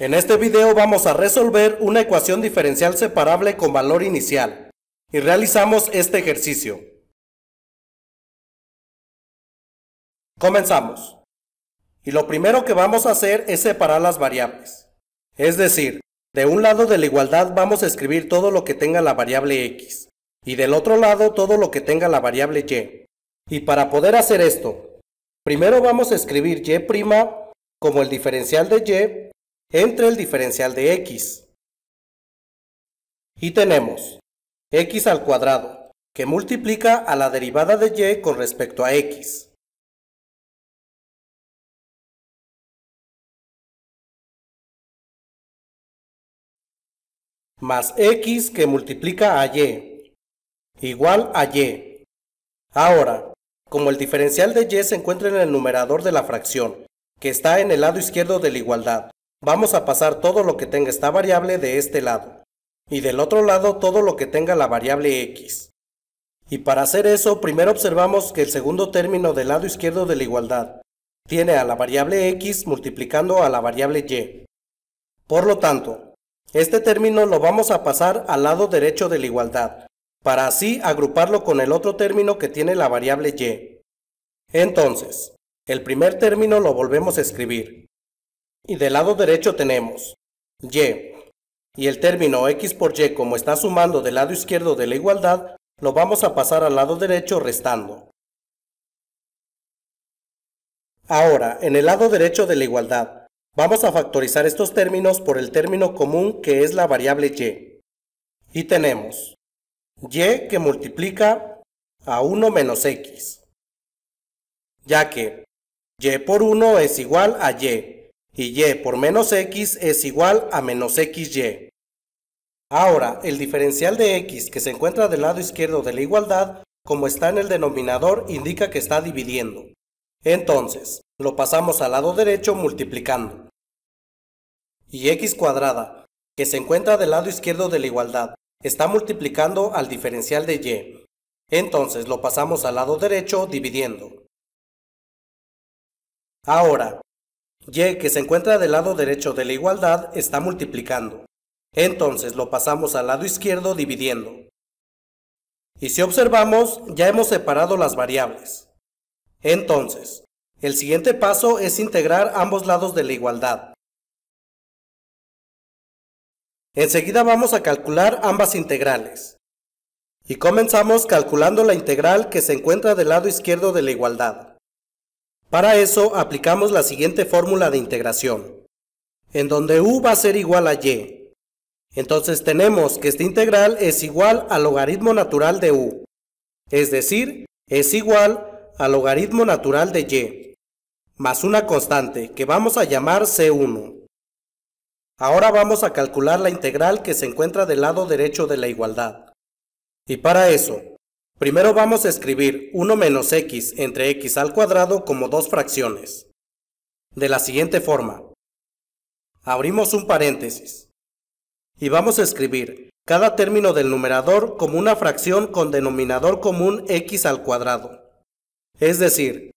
En este video vamos a resolver una ecuación diferencial separable con valor inicial y realizamos este ejercicio. Comenzamos. Y lo primero que vamos a hacer es separar las variables. Es decir, de un lado de la igualdad vamos a escribir todo lo que tenga la variable x y del otro lado todo lo que tenga la variable y. Y para poder hacer esto, primero vamos a escribir y' como el diferencial de y entre el diferencial de x. Y tenemos x al cuadrado, que multiplica a la derivada de y con respecto a x. más x que multiplica a y, igual a y. Ahora, como el diferencial de y se encuentra en el numerador de la fracción, que está en el lado izquierdo de la igualdad, Vamos a pasar todo lo que tenga esta variable de este lado y del otro lado todo lo que tenga la variable x. Y para hacer eso, primero observamos que el segundo término del lado izquierdo de la igualdad tiene a la variable x multiplicando a la variable y. Por lo tanto, este término lo vamos a pasar al lado derecho de la igualdad, para así agruparlo con el otro término que tiene la variable y. Entonces, el primer término lo volvemos a escribir, y del lado derecho tenemos y. Y el término x por y como está sumando del lado izquierdo de la igualdad, lo vamos a pasar al lado derecho restando. Ahora, en el lado derecho de la igualdad, vamos a factorizar estos términos por el término común que es la variable y. Y tenemos y que multiplica a 1 menos x, ya que y por 1 es igual a y, y y por menos x es igual a menos xy. Ahora, el diferencial de x que se encuentra del lado izquierdo de la igualdad, como está en el denominador, indica que está dividiendo. Entonces, lo pasamos al lado derecho multiplicando. Y x cuadrada, que se encuentra del lado izquierdo de la igualdad, está multiplicando al diferencial de y. Entonces, lo pasamos al lado derecho dividiendo. Ahora, y que se encuentra del lado derecho de la igualdad está multiplicando. Entonces lo pasamos al lado izquierdo dividiendo. Y si observamos, ya hemos separado las variables. Entonces, el siguiente paso es integrar ambos lados de la igualdad. Enseguida vamos a calcular ambas integrales. Y comenzamos calculando la integral que se encuentra del lado izquierdo de la igualdad. Para eso aplicamos la siguiente fórmula de integración, en donde u va a ser igual a y. Entonces tenemos que esta integral es igual al logaritmo natural de u, es decir, es igual al logaritmo natural de y, más una constante que vamos a llamar c1. Ahora vamos a calcular la integral que se encuentra del lado derecho de la igualdad. Y para eso, Primero vamos a escribir 1 menos x entre x al cuadrado como dos fracciones. De la siguiente forma. Abrimos un paréntesis. Y vamos a escribir cada término del numerador como una fracción con denominador común x al cuadrado. Es decir,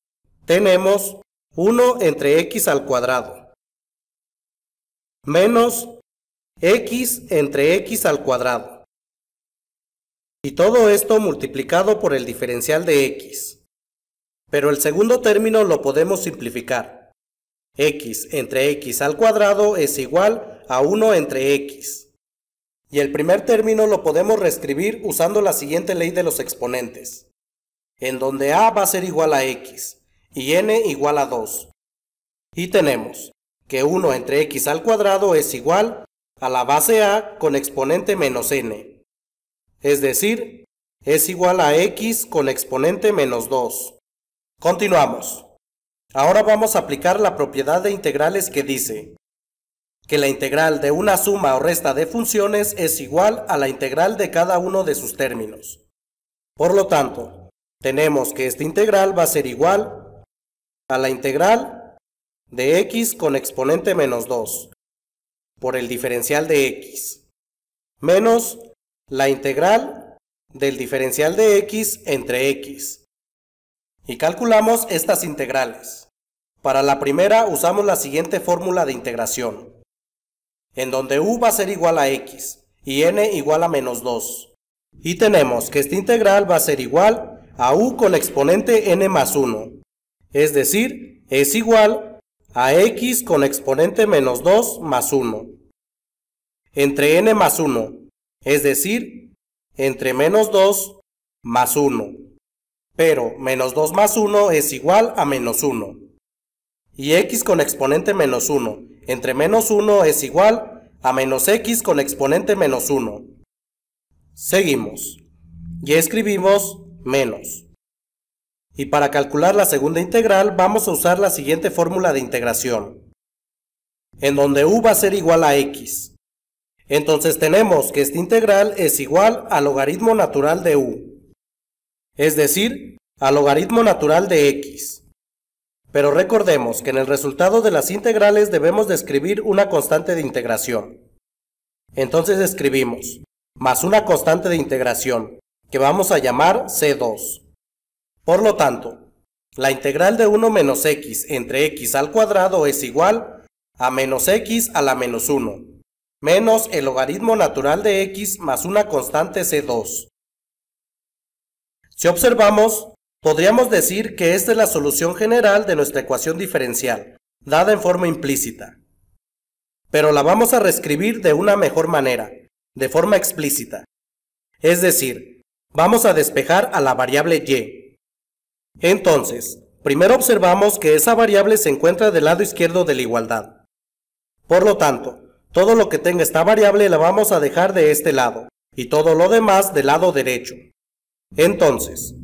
tenemos 1 entre x al cuadrado menos x entre x al cuadrado y todo esto multiplicado por el diferencial de x. Pero el segundo término lo podemos simplificar. x entre x al cuadrado es igual a 1 entre x. Y el primer término lo podemos reescribir usando la siguiente ley de los exponentes, en donde a va a ser igual a x y n igual a 2. Y tenemos que 1 entre x al cuadrado es igual a la base a con exponente menos n es decir, es igual a x con exponente menos 2. Continuamos. Ahora vamos a aplicar la propiedad de integrales que dice que la integral de una suma o resta de funciones es igual a la integral de cada uno de sus términos. Por lo tanto, tenemos que esta integral va a ser igual a la integral de x con exponente menos 2 por el diferencial de x menos la integral del diferencial de x entre x. Y calculamos estas integrales. Para la primera usamos la siguiente fórmula de integración, en donde u va a ser igual a x y n igual a menos 2. Y tenemos que esta integral va a ser igual a u con exponente n más 1, es decir, es igual a x con exponente menos 2 más 1. Entre n más 1 es decir, entre menos 2 más 1. Pero menos 2 más 1 es igual a menos 1. Y x con exponente menos 1 entre menos 1 es igual a menos x con exponente menos 1. Seguimos. Y escribimos menos. Y para calcular la segunda integral vamos a usar la siguiente fórmula de integración. En donde u va a ser igual a x entonces tenemos que esta integral es igual al logaritmo natural de u, es decir, al logaritmo natural de x. Pero recordemos que en el resultado de las integrales debemos describir una constante de integración. Entonces escribimos, más una constante de integración, que vamos a llamar C2. Por lo tanto, la integral de 1 menos x entre x al cuadrado es igual a menos x a la menos 1 menos el logaritmo natural de x más una constante c2. Si observamos, podríamos decir que esta es la solución general de nuestra ecuación diferencial, dada en forma implícita. Pero la vamos a reescribir de una mejor manera, de forma explícita. Es decir, vamos a despejar a la variable y. Entonces, primero observamos que esa variable se encuentra del lado izquierdo de la igualdad. Por lo tanto, todo lo que tenga esta variable la vamos a dejar de este lado y todo lo demás del lado derecho. Entonces,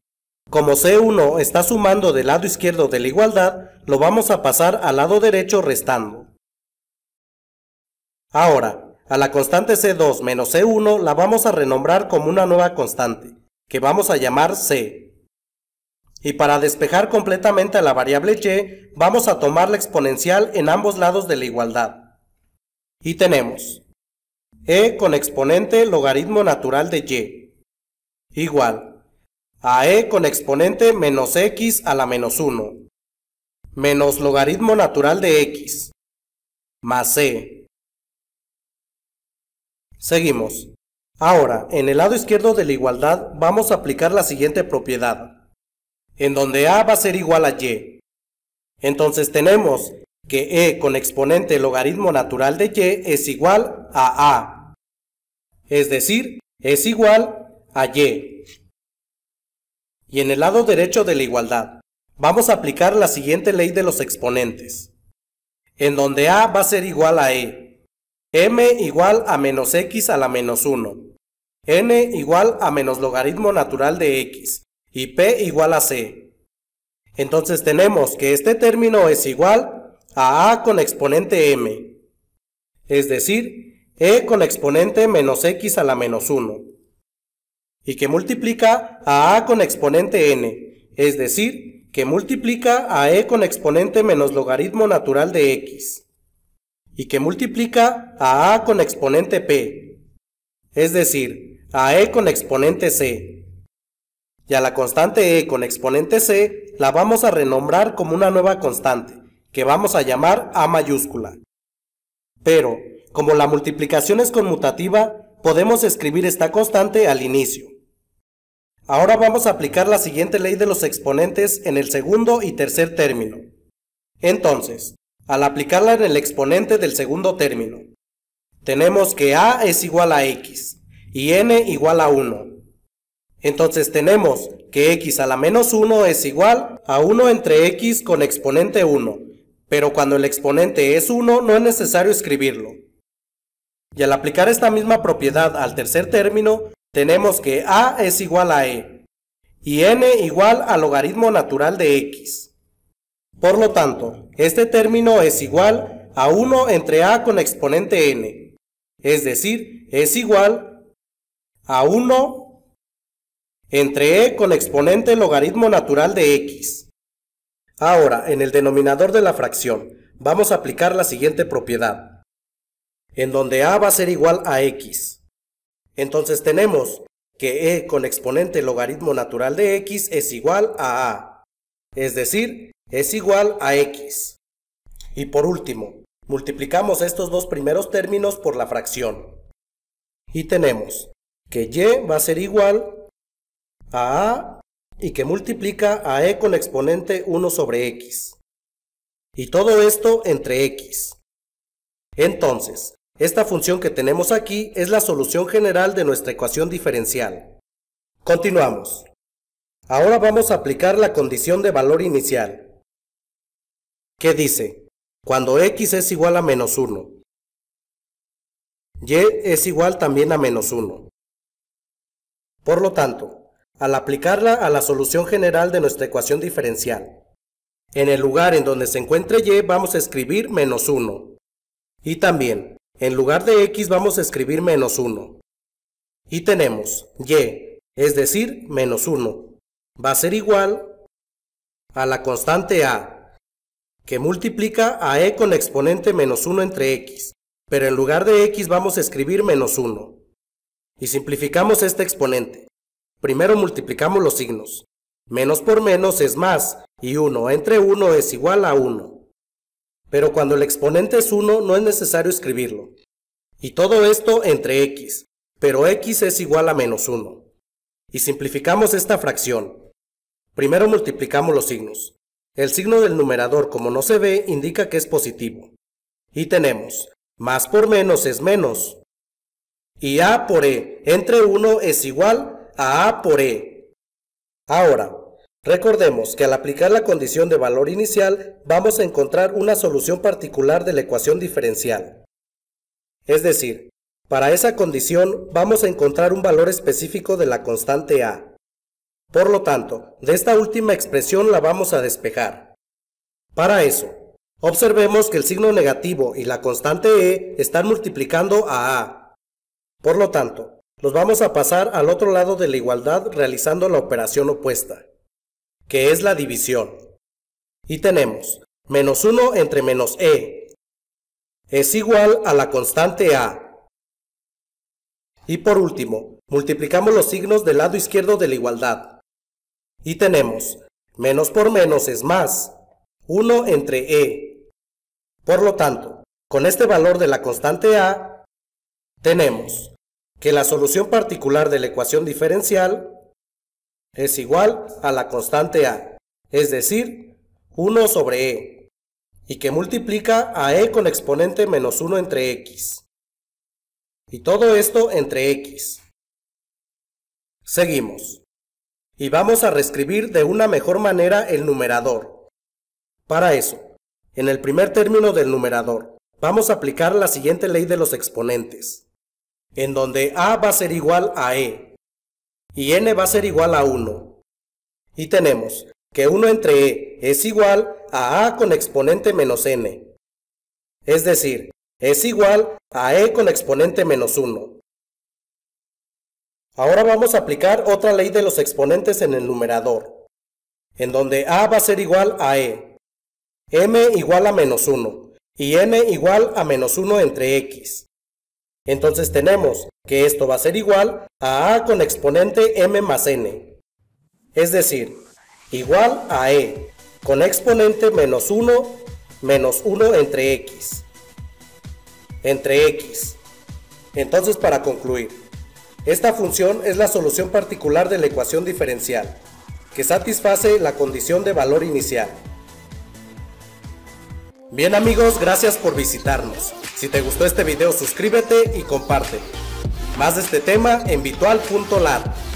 como C1 está sumando del lado izquierdo de la igualdad, lo vamos a pasar al lado derecho restando. Ahora, a la constante C2 menos C1 la vamos a renombrar como una nueva constante, que vamos a llamar C. Y para despejar completamente a la variable y, vamos a tomar la exponencial en ambos lados de la igualdad. Y tenemos e con exponente logaritmo natural de y igual a e con exponente menos x a la menos 1 menos logaritmo natural de x más e. Seguimos. Ahora, en el lado izquierdo de la igualdad vamos a aplicar la siguiente propiedad, en donde a va a ser igual a y. Entonces tenemos que e con exponente logaritmo natural de y es igual a a, es decir, es igual a y. Y en el lado derecho de la igualdad, vamos a aplicar la siguiente ley de los exponentes, en donde a va a ser igual a e, m igual a menos x a la menos 1, n igual a menos logaritmo natural de x, y p igual a c. Entonces tenemos que este término es igual a A con exponente m, es decir, e con exponente menos x a la menos 1, y que multiplica a a con exponente n, es decir, que multiplica a e con exponente menos logaritmo natural de x, y que multiplica a a con exponente p, es decir, a e con exponente c. Y a la constante e con exponente c la vamos a renombrar como una nueva constante que vamos a llamar A mayúscula. Pero, como la multiplicación es conmutativa, podemos escribir esta constante al inicio. Ahora vamos a aplicar la siguiente ley de los exponentes en el segundo y tercer término. Entonces, al aplicarla en el exponente del segundo término, tenemos que a es igual a x y n igual a 1. Entonces tenemos que x a la menos 1 es igual a 1 entre x con exponente 1, pero cuando el exponente es 1 no es necesario escribirlo. Y al aplicar esta misma propiedad al tercer término, tenemos que a es igual a e, y n igual al logaritmo natural de x. Por lo tanto, este término es igual a 1 entre a con exponente n, es decir, es igual a 1 entre e con exponente logaritmo natural de x. Ahora, en el denominador de la fracción, vamos a aplicar la siguiente propiedad, en donde a va a ser igual a x. Entonces tenemos que e con exponente logaritmo natural de x es igual a a, es decir, es igual a x. Y por último, multiplicamos estos dos primeros términos por la fracción. Y tenemos que y va a ser igual a a y que multiplica a e con exponente 1 sobre x. Y todo esto entre x. Entonces, esta función que tenemos aquí es la solución general de nuestra ecuación diferencial. Continuamos. Ahora vamos a aplicar la condición de valor inicial, ¿Qué dice, cuando x es igual a menos 1, y es igual también a menos 1. Por lo tanto, al aplicarla a la solución general de nuestra ecuación diferencial. En el lugar en donde se encuentre y vamos a escribir menos 1. Y también, en lugar de x vamos a escribir menos 1. Y tenemos y, es decir, menos 1, va a ser igual a la constante a, que multiplica a e con exponente menos 1 entre x, pero en lugar de x vamos a escribir menos 1. Y simplificamos este exponente. Primero multiplicamos los signos. Menos por menos es más, y 1 entre 1 es igual a 1. Pero cuando el exponente es 1 no es necesario escribirlo. Y todo esto entre x, pero x es igual a menos 1. Y simplificamos esta fracción. Primero multiplicamos los signos. El signo del numerador como no se ve indica que es positivo. Y tenemos, más por menos es menos. Y a por e entre 1 es igual a por E. Ahora, recordemos que al aplicar la condición de valor inicial vamos a encontrar una solución particular de la ecuación diferencial. Es decir, para esa condición vamos a encontrar un valor específico de la constante A. Por lo tanto, de esta última expresión la vamos a despejar. Para eso, observemos que el signo negativo y la constante E están multiplicando a A. Por lo tanto, los vamos a pasar al otro lado de la igualdad realizando la operación opuesta, que es la división. Y tenemos menos 1 entre menos e es igual a la constante a. Y por último, multiplicamos los signos del lado izquierdo de la igualdad. Y tenemos menos por menos es más 1 entre e. Por lo tanto, con este valor de la constante a, tenemos que la solución particular de la ecuación diferencial es igual a la constante A, es decir, 1 sobre E, y que multiplica a E con exponente menos 1 entre X. Y todo esto entre X. Seguimos. Y vamos a reescribir de una mejor manera el numerador. Para eso, en el primer término del numerador, vamos a aplicar la siguiente ley de los exponentes en donde A va a ser igual a E y N va a ser igual a 1. Y tenemos que 1 entre E es igual a A con exponente menos N. Es decir, es igual a E con exponente menos 1. Ahora vamos a aplicar otra ley de los exponentes en el numerador, en donde A va a ser igual a E, M igual a menos 1 y N igual a menos 1 entre X. Entonces tenemos que esto va a ser igual a A con exponente M más N. Es decir, igual a E con exponente menos 1 menos 1 entre X. Entre X. Entonces para concluir, esta función es la solución particular de la ecuación diferencial, que satisface la condición de valor inicial. Bien amigos, gracias por visitarnos. Si te gustó este video suscríbete y comparte. Más de este tema en Vitual.lar